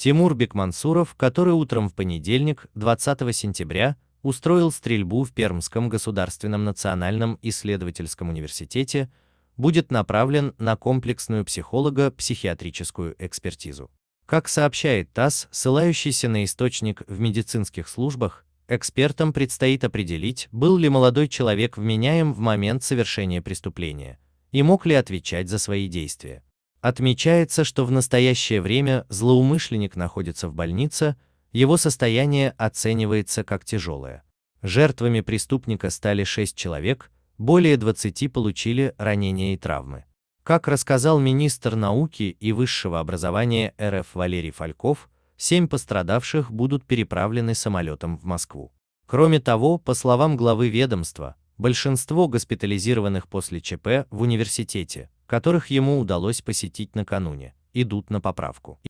Тимур Бекмансуров, который утром в понедельник, 20 сентября, устроил стрельбу в Пермском государственном национальном исследовательском университете, будет направлен на комплексную психолого-психиатрическую экспертизу. Как сообщает ТАСС, ссылающийся на источник в медицинских службах, экспертам предстоит определить, был ли молодой человек вменяем в момент совершения преступления и мог ли отвечать за свои действия. Отмечается, что в настоящее время злоумышленник находится в больнице, его состояние оценивается как тяжелое. Жертвами преступника стали 6 человек, более 20 получили ранения и травмы. Как рассказал министр науки и высшего образования РФ Валерий Фальков, 7 пострадавших будут переправлены самолетом в Москву. Кроме того, по словам главы ведомства, большинство госпитализированных после ЧП в университете которых ему удалось посетить накануне, идут на поправку.